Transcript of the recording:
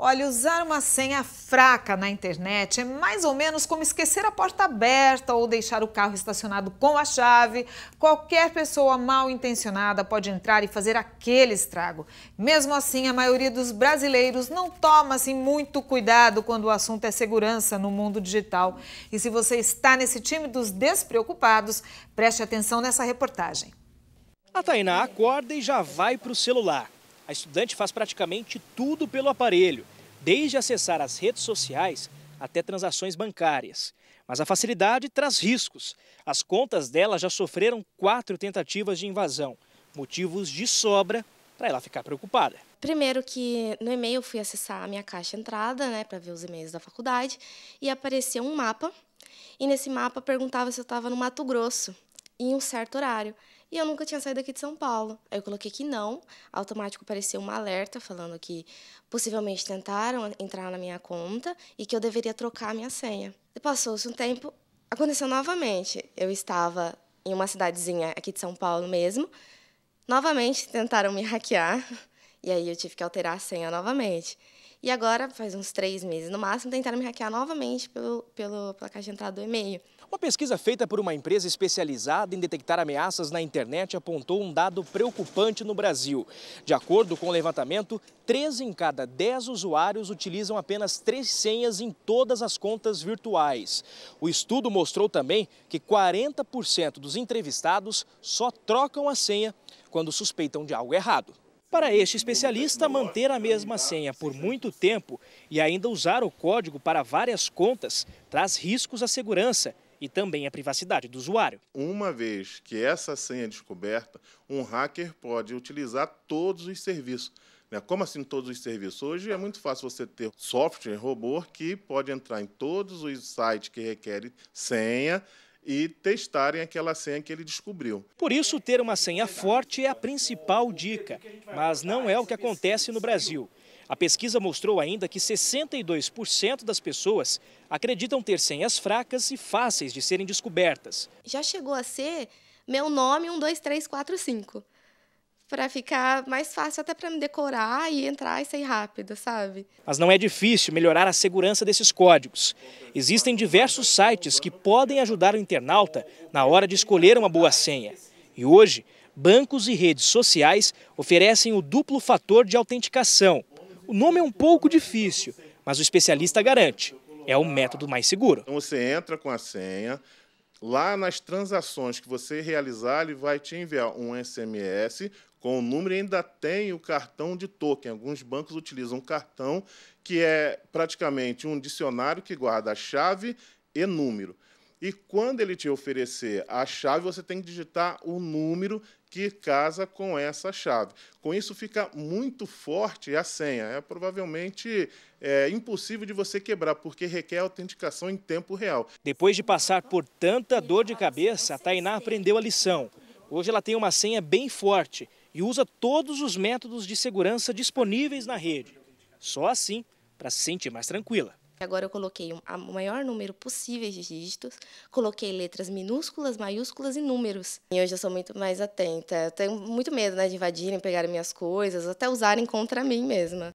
Olha, usar uma senha fraca na internet é mais ou menos como esquecer a porta aberta ou deixar o carro estacionado com a chave. Qualquer pessoa mal intencionada pode entrar e fazer aquele estrago. Mesmo assim, a maioria dos brasileiros não toma assim, muito cuidado quando o assunto é segurança no mundo digital. E se você está nesse time dos despreocupados, preste atenção nessa reportagem. A Tainá acorda e já vai para o celular a estudante faz praticamente tudo pelo aparelho, desde acessar as redes sociais até transações bancárias. Mas a facilidade traz riscos. As contas dela já sofreram quatro tentativas de invasão, motivos de sobra para ela ficar preocupada. Primeiro que no e-mail fui acessar a minha caixa entrada, né, para ver os e-mails da faculdade, e apareceu um mapa. E nesse mapa perguntava se eu estava no Mato Grosso em um certo horário. E eu nunca tinha saído aqui de São Paulo. Aí eu coloquei que não, automático apareceu uma alerta falando que possivelmente tentaram entrar na minha conta e que eu deveria trocar a minha senha. Passou-se um tempo, aconteceu novamente. Eu estava em uma cidadezinha aqui de São Paulo mesmo. Novamente tentaram me hackear e aí eu tive que alterar a senha novamente. E agora, faz uns três meses no máximo, tentaram me hackear novamente pelo, pelo, pela caixa de entrada do e-mail. Uma pesquisa feita por uma empresa especializada em detectar ameaças na internet apontou um dado preocupante no Brasil. De acordo com o levantamento, 13 em cada 10 usuários utilizam apenas três senhas em todas as contas virtuais. O estudo mostrou também que 40% dos entrevistados só trocam a senha quando suspeitam de algo errado. Para este especialista, manter a mesma senha por muito tempo e ainda usar o código para várias contas traz riscos à segurança e também à privacidade do usuário. Uma vez que essa senha é descoberta, um hacker pode utilizar todos os serviços. Né? Como assim todos os serviços? Hoje é muito fácil você ter software, robô, que pode entrar em todos os sites que requerem senha e testarem aquela senha que ele descobriu. Por isso, ter uma senha forte é a principal dica, mas não é o que acontece no Brasil. A pesquisa mostrou ainda que 62% das pessoas acreditam ter senhas fracas e fáceis de serem descobertas. Já chegou a ser meu nome 12345. Um, para ficar mais fácil até para me decorar e entrar e sair rápido, sabe? Mas não é difícil melhorar a segurança desses códigos. Existem diversos sites que podem ajudar o internauta na hora de escolher uma boa senha. E hoje, bancos e redes sociais oferecem o duplo fator de autenticação. O nome é um pouco difícil, mas o especialista garante. É o método mais seguro. Então você entra com a senha, Lá nas transações que você realizar, ele vai te enviar um SMS com o número e ainda tem o cartão de token. Alguns bancos utilizam um cartão que é praticamente um dicionário que guarda a chave e número. E quando ele te oferecer a chave, você tem que digitar o número que casa com essa chave. Com isso fica muito forte a senha. É provavelmente é, impossível de você quebrar, porque requer autenticação em tempo real. Depois de passar por tanta dor de cabeça, a Tainá aprendeu a lição. Hoje ela tem uma senha bem forte e usa todos os métodos de segurança disponíveis na rede. Só assim para se sentir mais tranquila. Agora eu coloquei o maior número possível de dígitos, coloquei letras minúsculas, maiúsculas e números. E hoje eu sou muito mais atenta. Eu tenho muito medo né, de invadirem, pegarem minhas coisas, até usarem contra mim mesma.